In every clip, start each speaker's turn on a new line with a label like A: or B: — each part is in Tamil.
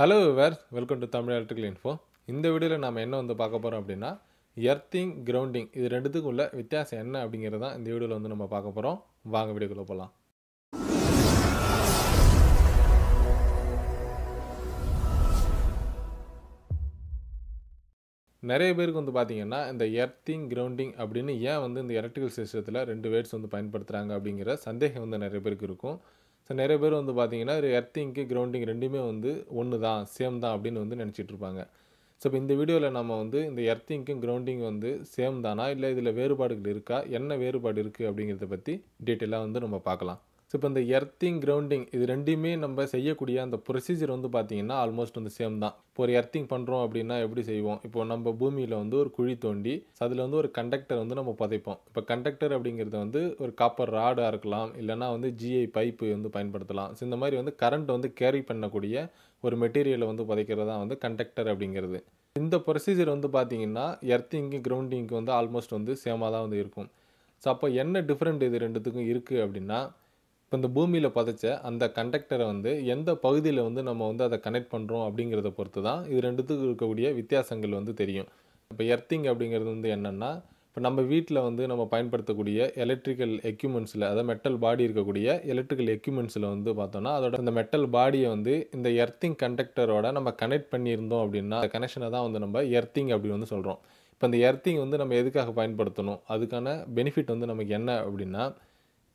A: hello where welcome to Tamil electrical info இந்த வீடியோவில் நம்ம என்ன வந்து பார்க்க போகிறோம் அப்படின்னா எர்த்திங் கிரவுண்டிங் இது ரெண்டுத்துக்கும் உள்ள வித்தியாசம் என்ன அப்படிங்கிறது தான் இந்த வீடியோவில் வந்து நம்ம பார்க்க போகிறோம் வாங்க வீடியோக்குள்ளே போகலாம் நிறைய பேருக்கு வந்து பார்த்திங்கன்னா இந்த எர்த்திங் கிரவுண்டிங் அப்படின்னு ஏன் வந்து இந்த எலக்ட்ரிக்கல் சிஸ்டத்தில் ரெண்டு வேர்ட்ஸ் வந்து பயன்படுத்துகிறாங்க அப்படிங்கிற சந்தேகம் வந்து நிறைய பேருக்கு இருக்கும் ஸோ நிறைய பேர் வந்து பார்த்திங்கன்னா எர்த்திங்க்கு கிரவுண்டிங் ரெண்டுமே வந்து ஒன்று தான் சேம் தான் அப்படின்னு வந்து நினச்சிட்டு இருப்பாங்க ஸோ இப்போ இந்த வீடியோவில் நம்ம வந்து இந்த எர்த்திங்க்கும் கிரவுண்டிங் வந்து சேம் தானா இல்லை இதில் வேறுபாடுகள் இருக்கா என்ன வேறுபாடு இருக்குது அப்படிங்கிறத பற்றி டீட்டெயிலாக வந்து நம்ம பார்க்கலாம் ஸோ இப்போ இந்த எர்த்திங் கிரவுண்டிங் இது ரெண்டுமே நம்ம செய்யக்கூடிய அந்த ப்ரொசீஜர் வந்து பார்த்திங்கன்னா ஆல்மோஸ்ட் வந்து சேம் தான் இப்போ ஒரு எர்த்திங் பண்ணுறோம் அப்படின்னா எப்படி செய்வோம் இப்போ நம்ம பூமியில் வந்து ஒரு குழி தோண்டி அதில் வந்து ஒரு கண்டக்டர் வந்து நம்ம புதைப்போம் இப்போ கண்டக்டர் அப்படிங்கிறது வந்து ஒரு காப்பர் ராடாக இருக்கலாம் இல்லைனா வந்து ஜிஐ பைப்பு வந்து பயன்படுத்தலாம் ஸோ இந்த மாதிரி வந்து கரண்ட் வந்து கேரி பண்ணக்கூடிய ஒரு மெட்டீரியலை வந்து புதைக்கிறது தான் வந்து கண்டக்டர் அப்படிங்கிறது இந்த ப்ரொசீஜர் வந்து பார்த்திங்கன்னா எர்த்திங்க்கு கிரவுண்டிங்க்கு வந்து ஆல்மோஸ்ட் வந்து சேமாக தான் வந்து இருக்கும் ஸோ அப்போ என்ன டிஃப்ரெண்ட் இது ரெண்டுத்துக்கும் இருக்குது அப்படின்னா இப்போ இந்த பூமியில் பதைச்ச அந்த கண்டக்டரை வந்து எந்த பகுதியில் வந்து நம்ம வந்து அதை கனெக்ட் பண்ணுறோம் அப்படிங்கிறத பொறுத்து தான் இது ரெண்டுத்துக்கு இருக்கக்கூடிய வித்தியாசங்கள் வந்து தெரியும் இப்போ எர்த்திங் அப்படிங்கிறது வந்து என்னென்னா இப்போ நம்ம வீட்டில் வந்து நம்ம பயன்படுத்தக்கூடிய எலக்ட்ரிக்கல் எக்யூப்மெண்ட்ஸில் அதாவது மெட்டல் பாடி இருக்கக்கூடிய எலக்ட்ரிக்கல் எக்யூப்மெண்ட்ஸில் வந்து பார்த்தோம்னா அதோட இந்த மெட்டல் பாடியை வந்து இந்த எர்த்திங் கண்டக்டரோட நம்ம கனெக்ட் பண்ணியிருந்தோம் அப்படின்னா அந்த கனெக்ஷனை தான் வந்து நம்ம எர்த்திங் அப்படின்னு வந்து சொல்கிறோம் இப்போ இந்த எர்த்திங் வந்து நம்ம எதுக்காக பயன்படுத்தணும் அதுக்கான பெனிஃபிட் வந்து நமக்கு என்ன அப்படின்னா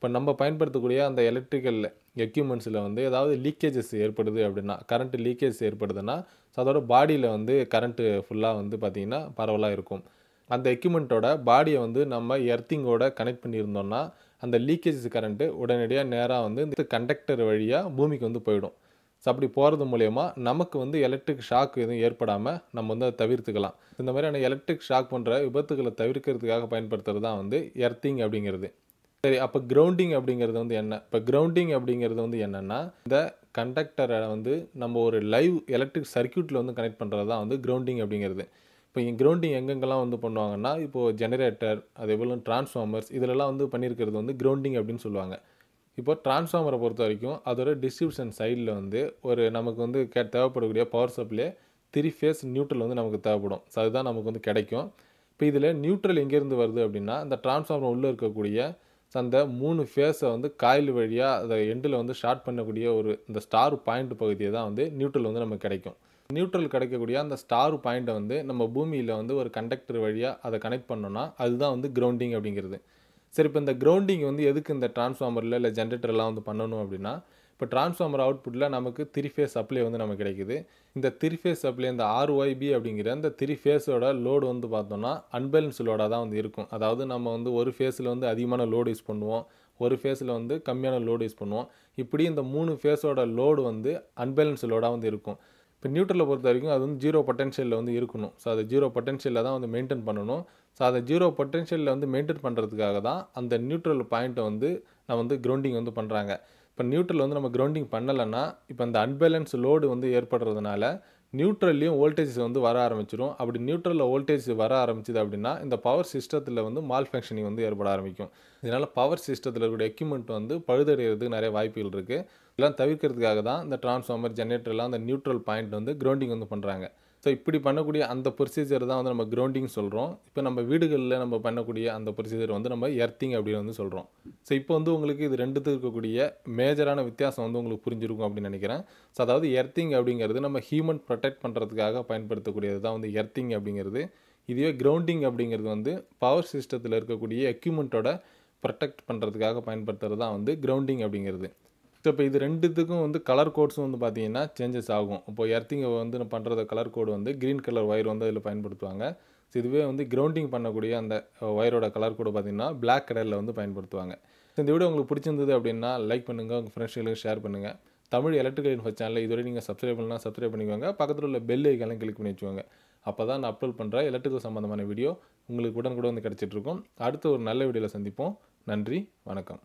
A: இப்போ நம்ம பயன்படுத்தக்கூடிய அந்த எலக்ட்ரிக்கல் எக்யூப்மெண்ட்ஸில் வந்து ஏதாவது லீக்கேஜஸ் ஏற்படுது அப்படின்னா கரண்ட்டு லீக்கேஜ் ஏற்படுதுன்னா ஸோ அதோட பாடியில் வந்து கரண்ட்டு ஃபுல்லாக வந்து பார்த்திங்கன்னா பரவலாக இருக்கும் அந்த எக்யூப்மெண்ட்டோட பாடியை வந்து நம்ம எர்த்திங்கோட கனெக்ட் பண்ணியிருந்தோம்னா அந்த லீக்கேஜ் கரண்ட்டு உடனடியாக நேராக வந்து இந்த கண்டக்டர் வழியாக பூமிக்கு வந்து போயிடும் ஸோ அப்படி போகிறது மூலயமா நமக்கு வந்து எலக்ட்ரிக் ஷாக் எதுவும் ஏற்படாமல் நம்ம வந்து அதை தவிர்த்துக்கலாம் இந்த மாதிரியான எலக்ட்ரிக் ஷாக் போன்ற விபத்துகளை தவிர்க்கிறதுக்காக பயன்படுத்துகிறது தான் வந்து எர்த்திங் அப்படிங்கிறது சரி அப்போ கிரவுண்டிங் அப்படிங்கிறது வந்து என்ன இப்போ கிரவுண்டிங் அப்படிங்கிறது வந்து என்னென்னா இந்த கண்டக்டரை வந்து நம்ம ஒரு லைவ் எலக்ட்ரிக் சர்க்கியூட்டில் வந்து கனெக்ட் பண்ணுறது தான் வந்து கிரவுண்டிங் அப்படிங்கிறது இப்போ கிரவுண்டிங் எங்கெங்கெல்லாம் வந்து பண்ணுவாங்கன்னா இப்போது ஜெனரேட்டர் அதே போல் டிரான்ஸ்ஃபார்மர்ஸ் இதிலெல்லாம் வந்து பண்ணியிருக்கிறது வந்து கிரவுண்டிங் அப்படின்னு சொல்லுவாங்க இப்போ டிரான்ஸ்ஃபார்மரை பொறுத்த வரைக்கும் அதோட டிஸ்ட்ரிபியூஷன் சைடில் வந்து ஒரு நமக்கு வந்து கே தேவைப்படக்கூடிய power supply three phase neutral வந்து நமக்கு தேவைப்படும் ஸோ அதுதான் நமக்கு வந்து கிடைக்கும் இப்போ இதில் நியூட்ரல் எங்கேருந்து வருது அப்படின்னா அந்த டிரான்ஸ்ஃபார்மர் உள்ளே இருக்கக்கூடிய அந்த மூணு ஃபேஸை வந்து காயில் வழியாக அதை எண்டில் வந்து ஷார்ட் பண்ணக்கூடிய ஒரு இந்த ஸ்டார் பாயிண்ட் பகுதியை தான் வந்து நியூட்ரல் வந்து நமக்கு கிடைக்கும் நியூட்ரல் கிடைக்கக்கூடிய அந்த ஸ்டார் பாயிண்ட்டை வந்து நம்ம பூமியில் வந்து ஒரு கண்டக்டர் வழியாக அதை கனெக்ட் பண்ணோன்னா அதுதான் வந்து கிரவுண்டிங் அப்படிங்கிறது சரி இப்போ இந்த கிரவுண்டிங் வந்து எதுக்கு இந்த டிரான்ஸ்ஃபார்மரில் இல்லை ஜென்ரேட்டர்லாம் வந்து பண்ணணும் அப்படின்னா இப்போ டிரான்ஸ்ஃபார்மர் அவுட்புட்டில் நமக்கு த்ரீ ஃபேஸ் சப்ளை வந்து நமக்கு கிடைக்குது இந்த த்ரீ ஃபேஸ் சப்ளை இந்த ஆர்ஒய்பி அப்படிங்கிற அந்த த்ரீ ஃபேஸோட லோடு வந்து பார்த்தோன்னா அன்பேலன்ஸ் லோடாக தான் வந்து இருக்கும் அதாவது நம்ம வந்து ஒரு ஃபேஸில் வந்து அதிகமான லோடு யூஸ் பண்ணுவோம் ஒரு ஃபேஸில் வந்து கம்மியான லோடு யூஸ் பண்ணுவோம் இப்படி இந்த மூணு ஃபேஸோட லோடு வந்து அன்பேலன்ஸ் லோடாக வந்து இருக்கும் இப்போ நியூட்ரலை பொறுத்த வரைக்கும் அது வந்து ஜீரோ பொட்டன்ஷியலில் வந்து இருக்கணும் ஸோ அது ஜீரோ பொட்டன்ஷியலில் தான் வந்து மெயின்டைன் பண்ணணும் ஸோ அதை ஜீரோ பொட்டன்ஷியலில் வந்து மெயின்டைன் பண்ணுறதுக்காக தான் அந்த நியூட்ரல் பாயிண்ட்டை வந்து நான் வந்து கிரவுண்டிங் வந்து பண்ணுறாங்க இப்போ நியூட்ரல் வந்து நம்ம கிரவுண்டிங் பண்ணலைன்னா இப்போ அந்த அன்பேலன்ஸ் லோடு வந்து ஏற்படுறதுனால நியூட்ரல்லையும் வோல்டேஜ் வந்து வர ஆரம்பிச்சிடும் அப்படி நியூட்ரலில் வோல்டேஜ் வர ஆரம்பிச்சுது அப்படின்னா இந்த பவர் சிஸ்டத்தில் வந்து மால் ஃபங்க்ஷனிங் வந்து ஏற்பட ஆரம்பிக்கும் இதனால் பவர் சிஸ்டத்தில் இருக்கிற எக்யூப்மெண்ட் வந்து பழுதடைகிறதுக்கு நிறைய வாய்ப்புகள் இருக்குது இதெல்லாம் தவிர்க்கிறதுக்காக தான் இந்த டிரான்ஸ்ஃபார்மர் ஜென்ரேட்டர்லாம் அந்த நியூட்ரல் பாயிண்ட் வந்து கிரவுண்டிங் வந்து பண்ணுறாங்க ஸோ இப்படி பண்ணக்கூடிய அந்த ப்ரொசீஜர் தான் வந்து நம்ம கிரவுண்டிங் சொல்கிறோம் இப்போ நம்ம வீடுகளில் நம்ம பண்ணக்கூடிய அந்த ப்ரொசீஜர் வந்து நம்ம எர்த்திங் அப்படின்னு வந்து சொல்கிறோம் ஸோ இப்போ வந்து உங்களுக்கு இது ரெண்டுத்துக்கு இருக்கக்கூடிய மேஜரான வித்தியாசம் வந்து உங்களுக்கு புரிஞ்சிருக்கும் அப்படின்னு நினைக்கிறேன் ஸோ அதாவது எர்த்திங் அப்படிங்கிறது நம்ம ஹியூமன் ப்ரொடெக்ட் பண்ணுறதுக்காக பயன்படுத்தக்கூடியது தான் வந்து எர்த்திங் அப்படிங்கிறது இதுவே கிரவுண்டிங் அப்படிங்கிறது வந்து பவர் சிஸ்டத்தில் இருக்கக்கூடிய எக்யூப்மெண்ட்டோட ப்ரொடெக்ட் பண்ணுறதுக்காக பயன்படுத்துகிறது தான் வந்து கிரவுண்டிங் அப்படிங்கிறது ஸோ இப்போ இது ரெண்டுத்துக்கும் வந்து கலர் கோட்ஸும் வந்து பார்த்தீங்கன்னா சேஞ்சஸ் ஆகும் இப்போ எர்த்திங்கை வந்து பண்ணுறத கலர் கோடு வந்து க்ரீன் கலர் ஒயர் வந்து அதில் பயன்படுத்துவாங்க ஸோ இதுவே வந்து கிரவுண்டிங் பண்ணக்கூடிய அந்த ஒயரோட கலர் கோடு பார்த்திங்கன்னா பிளாக் கலரில் வந்து பயன்படுத்துவாங்க ஸோ இந்த வீடியோ உங்களுக்கு பிடிச்சிருந்தது அப்படின்னா லைக் பண்ணுங்கள் உங்கள் ஃப்ரெண்ட்ஸ்களுக்கு ஷேர் பண்ணுங்கள் தமிழ் எலக்ட்ரிக்கல் இன்ஃபோ சேனலில் இதுவரை நீங்கள் சப்ஸ்கிரைப் பண்ணலாம் சப்ஸ்கிரைப் பண்ணிக்கோங்க பக்கத்தில் உள்ள பெல் ஐக்கெல்லாம் கிளிக் பண்ணி வச்சுக்கோங்க அப்போ தான் நான் அப்லோட் பண்ணுற எலக்ட்ரிக்கல் சம்மந்தமான வீடியோ உங்களுக்கு உடன்கூட வந்து கிடச்சிட்ருக்கும் அடுத்த ஒரு நல்ல வீடியோவில் சந்திப்போம் நன்றி வணக்கம்